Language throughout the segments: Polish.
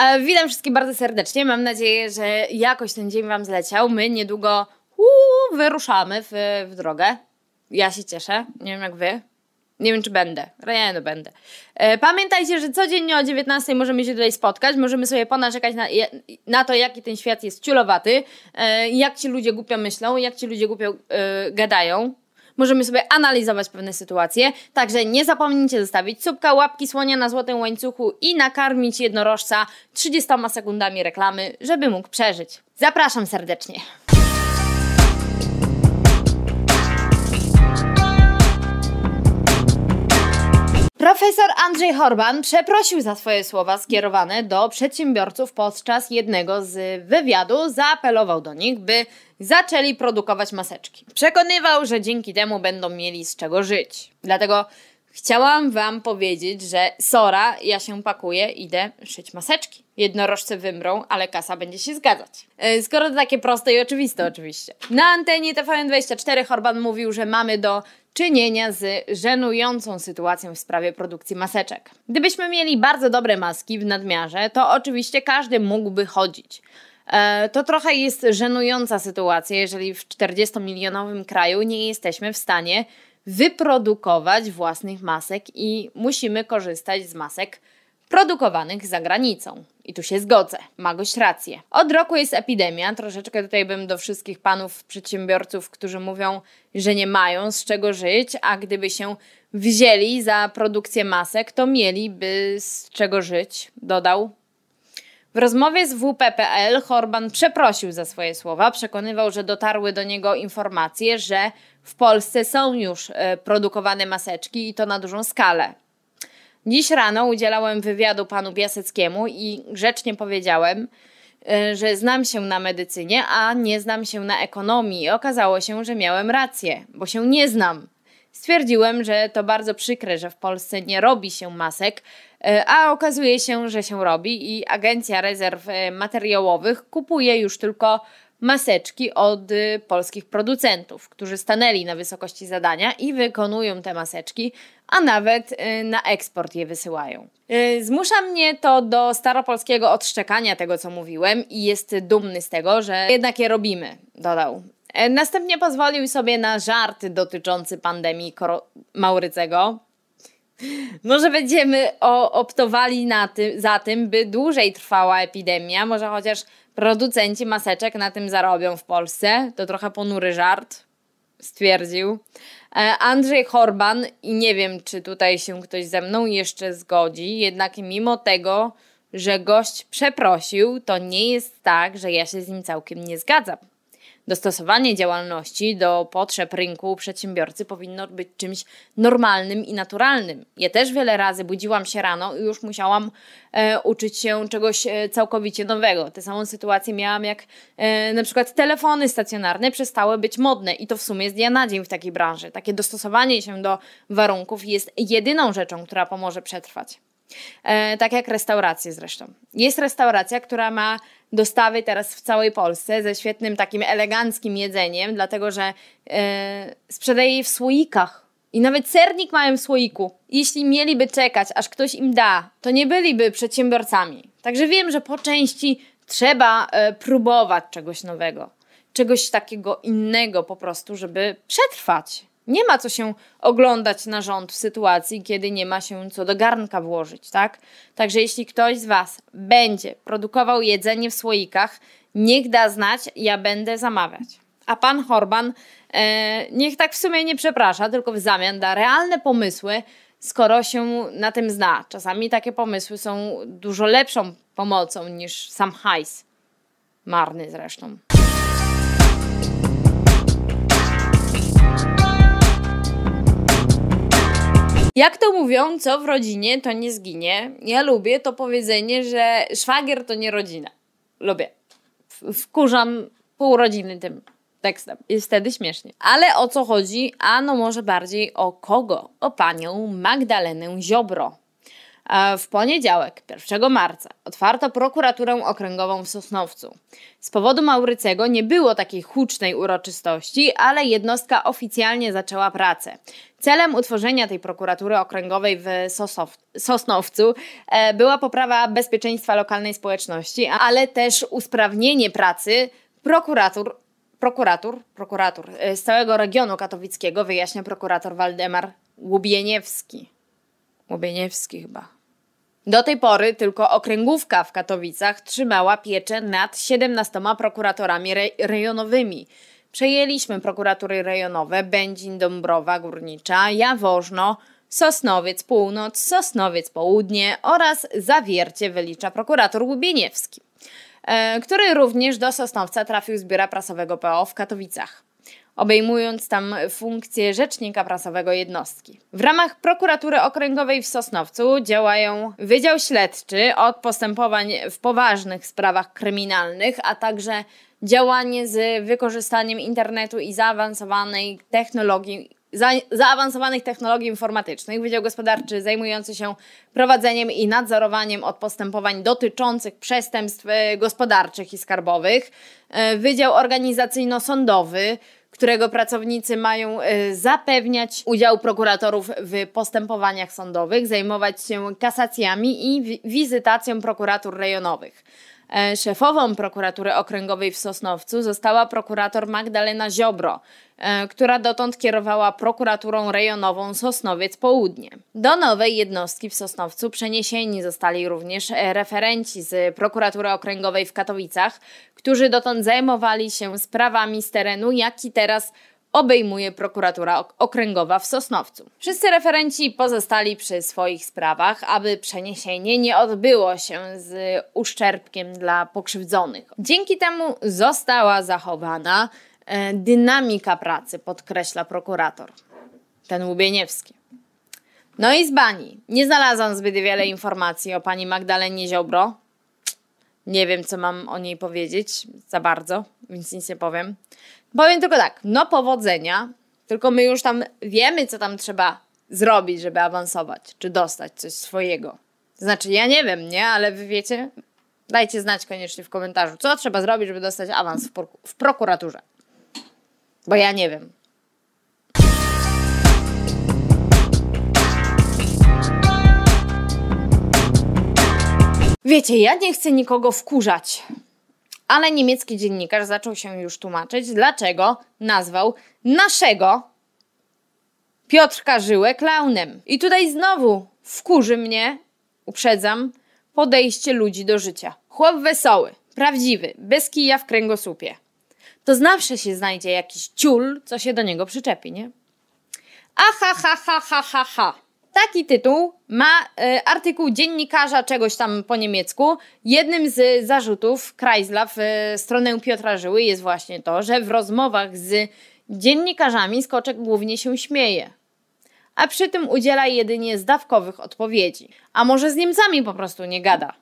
E, witam wszystkich bardzo serdecznie. Mam nadzieję, że jakoś ten dzień Wam zleciał. My niedługo uu, wyruszamy w, w drogę. Ja się cieszę. Nie wiem jak Wy. Nie wiem, czy będę. Nie, będę. E, pamiętajcie, że codziennie o 19 możemy się tutaj spotkać. Możemy sobie ponarzekać na, na to, jaki ten świat jest ciulowaty, e, jak ci ludzie głupio myślą, jak ci ludzie głupio yy, gadają możemy sobie analizować pewne sytuacje. Także nie zapomnijcie zostawić subka, łapki słonia na złotym łańcuchu i nakarmić jednorożca 30 sekundami reklamy, żeby mógł przeżyć. Zapraszam serdecznie. Profesor Andrzej Horban przeprosił za swoje słowa skierowane do przedsiębiorców podczas jednego z wywiadu. Zaapelował do nich, by zaczęli produkować maseczki. Przekonywał, że dzięki temu będą mieli z czego żyć. Dlatego Chciałam Wam powiedzieć, że Sora, ja się pakuję, idę szyć maseczki. Jednorożce wymrą, ale kasa będzie się zgadzać. Yy, skoro to takie proste i oczywiste, oczywiście. Na antenie TVN24 Horban mówił, że mamy do czynienia z żenującą sytuacją w sprawie produkcji maseczek. Gdybyśmy mieli bardzo dobre maski w nadmiarze, to oczywiście każdy mógłby chodzić. E, to trochę jest żenująca sytuacja, jeżeli w 40-milionowym kraju nie jesteśmy w stanie wyprodukować własnych masek i musimy korzystać z masek produkowanych za granicą. I tu się zgodzę, ma goś rację. Od roku jest epidemia, troszeczkę tutaj bym do wszystkich panów przedsiębiorców, którzy mówią, że nie mają z czego żyć, a gdyby się wzięli za produkcję masek, to mieliby z czego żyć, dodał. W rozmowie z WP.pl Horban przeprosił za swoje słowa, przekonywał, że dotarły do niego informacje, że w Polsce są już e, produkowane maseczki i to na dużą skalę. Dziś rano udzielałem wywiadu panu Biaseckiemu i grzecznie powiedziałem, e, że znam się na medycynie, a nie znam się na ekonomii. I okazało się, że miałem rację, bo się nie znam. Stwierdziłem, że to bardzo przykre, że w Polsce nie robi się masek, e, a okazuje się, że się robi i Agencja Rezerw Materiałowych kupuje już tylko maseczki od y, polskich producentów, którzy stanęli na wysokości zadania i wykonują te maseczki, a nawet y, na eksport je wysyłają. Y, zmusza mnie to do staropolskiego odszczekania tego, co mówiłem, i jest dumny z tego, że jednak je robimy, dodał. E, następnie pozwolił sobie na żart dotyczący pandemii Maurycego, może będziemy optowali na tym, za tym, by dłużej trwała epidemia, może chociaż producenci maseczek na tym zarobią w Polsce. To trochę ponury żart, stwierdził. E, Andrzej Horban, i nie wiem, czy tutaj się ktoś ze mną jeszcze zgodzi, jednak mimo tego, że gość przeprosił, to nie jest tak, że ja się z nim całkiem nie zgadzam. Dostosowanie działalności do potrzeb rynku przedsiębiorcy powinno być czymś normalnym i naturalnym. Ja też wiele razy budziłam się rano i już musiałam e, uczyć się czegoś e, całkowicie nowego. Tę samą sytuację miałam, jak e, na przykład telefony stacjonarne przestały być modne i to w sumie z dnia na dzień w takiej branży. Takie dostosowanie się do warunków jest jedyną rzeczą, która pomoże przetrwać. E, tak jak restauracje zresztą. Jest restauracja, która ma dostawy teraz w całej Polsce ze świetnym takim eleganckim jedzeniem, dlatego że e, sprzedaje je w słoikach. I nawet sernik mają w słoiku. Jeśli mieliby czekać, aż ktoś im da, to nie byliby przedsiębiorcami. Także wiem, że po części trzeba e, próbować czegoś nowego, czegoś takiego innego po prostu, żeby przetrwać. Nie ma co się oglądać na rząd w sytuacji, kiedy nie ma się co do garnka włożyć, tak? Także jeśli ktoś z Was będzie produkował jedzenie w słoikach, niech da znać, ja będę zamawiać. A pan Horban e, niech tak w sumie nie przeprasza, tylko w zamian da realne pomysły, skoro się na tym zna. Czasami takie pomysły są dużo lepszą pomocą niż sam hajs. Marny zresztą. Jak to mówią, co w rodzinie, to nie zginie. Ja lubię to powiedzenie, że szwagier to nie rodzina. Lubię. Wkurzam pół rodziny tym tekstem. Jest wtedy śmiesznie. Ale o co chodzi? A no może bardziej o kogo? O panią Magdalenę Ziobro. W poniedziałek, 1 marca, otwarto prokuraturę okręgową w Sosnowcu. Z powodu Maurycego nie było takiej hucznej uroczystości, ale jednostka oficjalnie zaczęła pracę. Celem utworzenia tej prokuratury okręgowej w Sosnowcu e, była poprawa bezpieczeństwa lokalnej społeczności, ale też usprawnienie pracy prokuratur prokuratur, prokuratur e, z całego regionu katowickiego, wyjaśnia prokurator Waldemar Łubieniewski. Łubieniewski chyba. Do tej pory tylko okręgówka w Katowicach trzymała pieczę nad 17 prokuratorami rejonowymi. Przejęliśmy prokuratury rejonowe Będzin, Dąbrowa, Górnicza, Jawożno, Sosnowiec Północ, Sosnowiec Południe oraz Zawiercie wylicza prokurator Łubieniewski, e, który również do Sosnowca trafił z biura prasowego PO w Katowicach obejmując tam funkcję rzecznika prasowego jednostki. W ramach prokuratury okręgowej w Sosnowcu działają Wydział Śledczy od postępowań w poważnych sprawach kryminalnych, a także działanie z wykorzystaniem internetu i zaawansowanej technologii za, zaawansowanych technologii informatycznych, Wydział Gospodarczy zajmujący się prowadzeniem i nadzorowaniem od postępowań dotyczących przestępstw e, gospodarczych i skarbowych, e, Wydział Organizacyjno-Sądowy, którego pracownicy mają e, zapewniać udział prokuratorów w postępowaniach sądowych, zajmować się kasacjami i wizytacją prokuratur rejonowych. E, szefową prokuratury okręgowej w Sosnowcu została prokurator Magdalena Ziobro, e, która dotąd kierowała prokuraturą rejonową Sosnowiec Południe. Do nowej jednostki w Sosnowcu przeniesieni zostali również e, referenci z prokuratury okręgowej w Katowicach, którzy dotąd zajmowali się sprawami z terenu, jak i teraz obejmuje prokuratura okręgowa w Sosnowcu. Wszyscy referenci pozostali przy swoich sprawach, aby przeniesienie nie odbyło się z uszczerbkiem dla pokrzywdzonych. Dzięki temu została zachowana e, dynamika pracy, podkreśla prokurator, ten Łubieniewski. No i z bani. Nie znalazłam zbyt wiele informacji o pani Magdalenie Ziobro. Nie wiem, co mam o niej powiedzieć za bardzo, więc nic nie powiem. Powiem tylko tak, no powodzenia, tylko my już tam wiemy, co tam trzeba zrobić, żeby awansować, czy dostać coś swojego. Znaczy, ja nie wiem, nie, ale wy wiecie, dajcie znać koniecznie w komentarzu, co trzeba zrobić, żeby dostać awans w, w prokuraturze. Bo ja nie wiem. Wiecie, ja nie chcę nikogo wkurzać ale niemiecki dziennikarz zaczął się już tłumaczyć, dlaczego nazwał naszego Piotrka Żyłę klaunem. I tutaj znowu wkurzy mnie, uprzedzam, podejście ludzi do życia. Chłop wesoły, prawdziwy, bez kija w kręgosłupie. To zawsze się znajdzie jakiś ciul, co się do niego przyczepi, nie? Aha, ha, ha, ha, ha, ha taki tytuł ma e, artykuł dziennikarza czegoś tam po niemiecku. Jednym z zarzutów Kreisla w e, stronę Piotra Żyły jest właśnie to, że w rozmowach z dziennikarzami Skoczek głównie się śmieje. A przy tym udziela jedynie zdawkowych odpowiedzi. A może z Niemcami po prostu nie gada?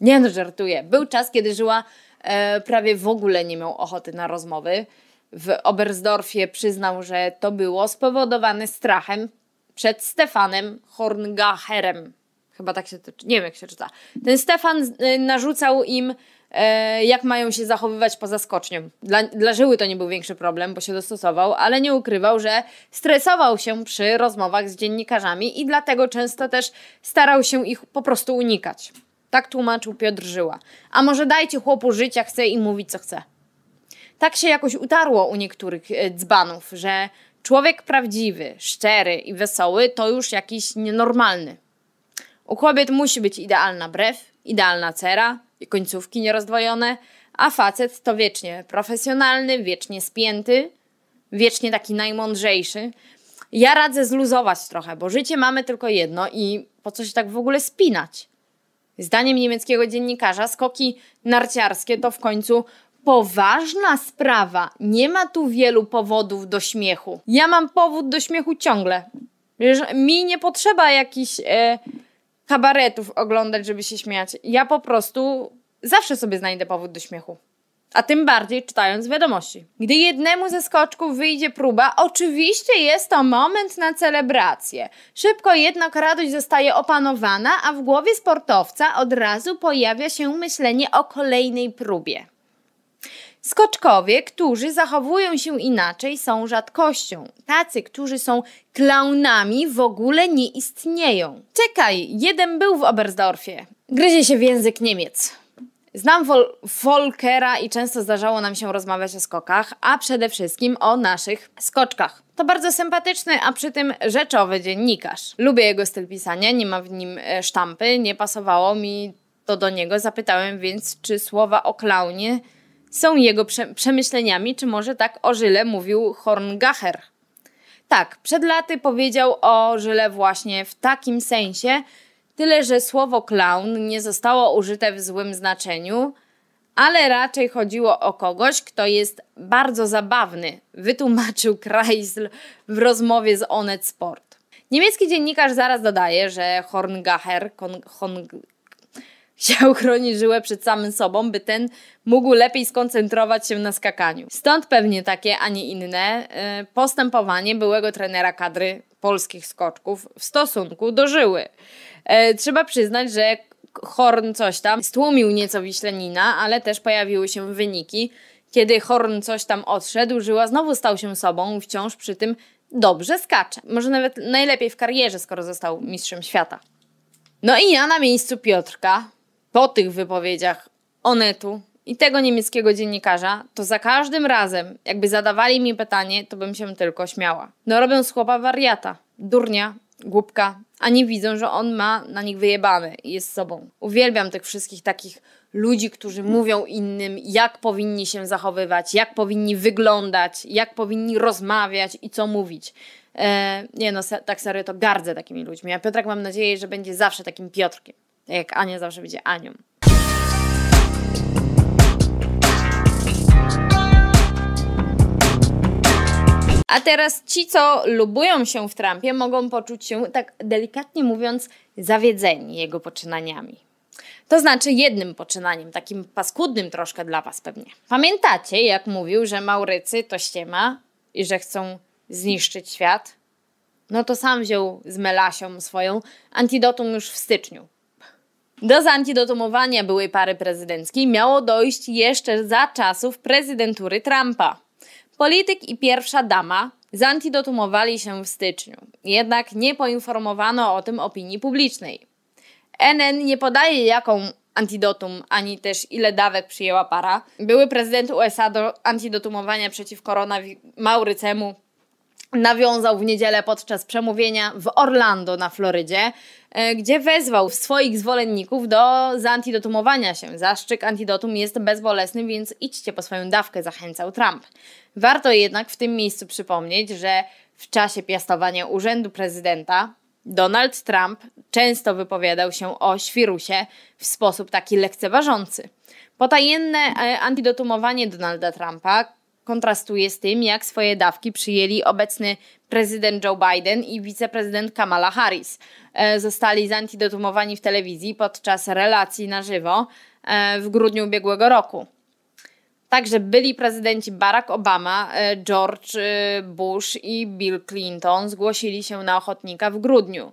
Nie no, żartuję. Był czas, kiedy Żyła e, prawie w ogóle nie miał ochoty na rozmowy. W Obersdorfie przyznał, że to było spowodowane strachem przed Stefanem Horngacherem. Chyba tak się to, nie wiem jak się czyta. Ten Stefan y, narzucał im, e, jak mają się zachowywać poza skocznią. Dla, dla Żyły to nie był większy problem, bo się dostosował, ale nie ukrywał, że stresował się przy rozmowach z dziennikarzami i dlatego często też starał się ich po prostu unikać. Tak tłumaczył Piotr Żyła. A może dajcie chłopu żyć, jak chce i mówić, co chce. Tak się jakoś utarło u niektórych e, dzbanów, że Człowiek prawdziwy, szczery i wesoły to już jakiś nienormalny. U kobiet musi być idealna brew, idealna cera i końcówki nierozdwojone, a facet to wiecznie profesjonalny, wiecznie spięty, wiecznie taki najmądrzejszy. Ja radzę zluzować trochę, bo życie mamy tylko jedno i po co się tak w ogóle spinać? Zdaniem niemieckiego dziennikarza skoki narciarskie to w końcu poważna sprawa. Nie ma tu wielu powodów do śmiechu. Ja mam powód do śmiechu ciągle. Wiesz, mi nie potrzeba jakichś e, kabaretów oglądać, żeby się śmiać. Ja po prostu zawsze sobie znajdę powód do śmiechu. A tym bardziej czytając wiadomości. Gdy jednemu ze skoczków wyjdzie próba, oczywiście jest to moment na celebrację. Szybko jednak radość zostaje opanowana, a w głowie sportowca od razu pojawia się myślenie o kolejnej próbie. Skoczkowie, którzy zachowują się inaczej, są rzadkością. Tacy, którzy są klaunami, w ogóle nie istnieją. Czekaj, jeden był w Oberstdorfie. Gryzie się w język Niemiec. Znam Wol Volkera i często zdarzało nam się rozmawiać o skokach, a przede wszystkim o naszych skoczkach. To bardzo sympatyczny, a przy tym rzeczowy dziennikarz. Lubię jego styl pisania, nie ma w nim e, sztampy, nie pasowało mi to do niego. Zapytałem więc, czy słowa o klaunie są jego prze przemyśleniami, czy może tak o Żyle mówił Horngacher. Tak, przed laty powiedział o Żyle właśnie w takim sensie, tyle że słowo clown nie zostało użyte w złym znaczeniu, ale raczej chodziło o kogoś, kto jest bardzo zabawny, wytłumaczył Kreisl w rozmowie z Onet Sport. Niemiecki dziennikarz zaraz dodaje, że Horngacher, kon, chciał chronić żyłę przed samym sobą, by ten mógł lepiej skoncentrować się na skakaniu. Stąd pewnie takie, a nie inne y, postępowanie byłego trenera kadry polskich skoczków w stosunku do żyły. E, trzeba przyznać, że Horn coś tam stłumił nieco Wiślenina, ale też pojawiły się wyniki. Kiedy Horn coś tam odszedł, Żyła znowu stał się sobą, wciąż przy tym dobrze skacze. Może nawet najlepiej w karierze, skoro został mistrzem świata. No i ja na miejscu Piotrka po tych wypowiedziach Onetu i tego niemieckiego dziennikarza, to za każdym razem, jakby zadawali mi pytanie, to bym się tylko śmiała. No robią z chłopa wariata, durnia, głupka, a nie widzą, że on ma na nich wyjebane i jest sobą. Uwielbiam tych wszystkich takich ludzi, którzy mówią innym, jak powinni się zachowywać, jak powinni wyglądać, jak powinni rozmawiać i co mówić. E, nie no, se, tak serio to gardzę takimi ludźmi. A Piotrek mam nadzieję, że będzie zawsze takim Piotrkiem jak Ania zawsze będzie Anią. A teraz ci, co lubują się w Trumpie, mogą poczuć się, tak delikatnie mówiąc, zawiedzeni jego poczynaniami. To znaczy jednym poczynaniem, takim paskudnym troszkę dla Was pewnie. Pamiętacie, jak mówił, że Maurycy to ściema i że chcą zniszczyć świat? No to sam wziął z Melasią swoją antidotum już w styczniu. Do zantidotumowania byłej pary prezydenckiej miało dojść jeszcze za czasów prezydentury Trumpa. Polityk i pierwsza dama zantidotumowali się w styczniu, jednak nie poinformowano o tym opinii publicznej. NN nie podaje jaką antidotum, ani też ile dawek przyjęła para. Były prezydent USA do antidotumowania przeciw koronawirusowi Maurycemu nawiązał w niedzielę podczas przemówienia w Orlando na Florydzie, e, gdzie wezwał swoich zwolenników do zaantidotumowania się. Zaszczyk antidotum jest bezbolesny, więc idźcie po swoją dawkę, zachęcał Trump. Warto jednak w tym miejscu przypomnieć, że w czasie piastowania urzędu prezydenta Donald Trump często wypowiadał się o świrusie w sposób taki lekceważący. Potajenne e, antidotumowanie Donalda Trumpa kontrastuje z tym, jak swoje dawki przyjęli obecny prezydent Joe Biden i wiceprezydent Kamala Harris. E, zostali zantidotumowani w telewizji podczas relacji na żywo e, w grudniu ubiegłego roku. Także byli prezydenci Barack Obama, e, George Bush i Bill Clinton zgłosili się na ochotnika w grudniu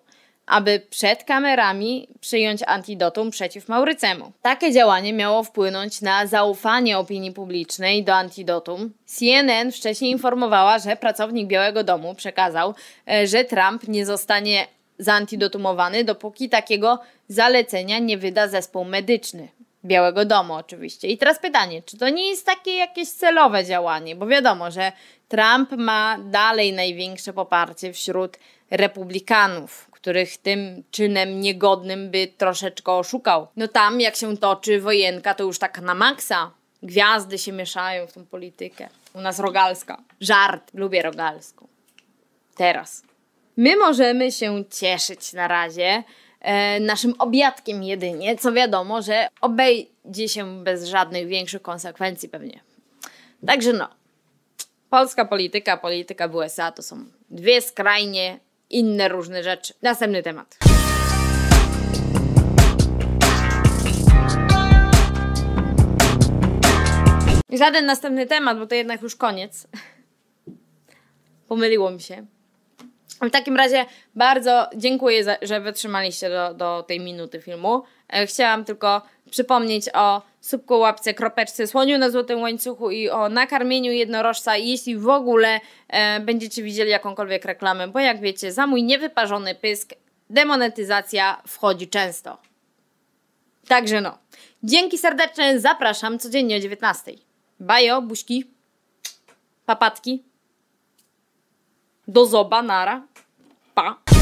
aby przed kamerami przyjąć antidotum przeciw Maurycemu. Takie działanie miało wpłynąć na zaufanie opinii publicznej do antidotum. CNN wcześniej informowała, że pracownik Białego Domu przekazał, e, że Trump nie zostanie zaantidotumowany, dopóki takiego zalecenia nie wyda zespół medyczny. Białego Domu oczywiście. I teraz pytanie, czy to nie jest takie jakieś celowe działanie? Bo wiadomo, że Trump ma dalej największe poparcie wśród republikanów których tym czynem niegodnym by troszeczkę oszukał. No tam jak się toczy wojenka, to już tak na maksa. Gwiazdy się mieszają w tą politykę. U nas Rogalska. Żart. Lubię Rogalską. Teraz. My możemy się cieszyć na razie e, naszym obiadkiem jedynie, co wiadomo, że obejdzie się bez żadnych większych konsekwencji pewnie. Także no. Polska polityka, polityka w USA to są dwie skrajnie inne różne rzeczy. Następny temat. Żaden następny temat, bo to jednak już koniec. Pomyliło mi się. W takim razie bardzo dziękuję, za, że wytrzymaliście do, do tej minuty filmu. E, chciałam tylko przypomnieć o słupku łapce, kropeczce, słoniu na złotym łańcuchu i o nakarmieniu jednorożca, jeśli w ogóle e, będziecie widzieli jakąkolwiek reklamę, bo jak wiecie, za mój niewyparzony pysk demonetyzacja wchodzi często. Także no. Dzięki serdeczne, zapraszam codziennie o 19. Bajo, buźki, papatki. Do zoba, nara. Pa.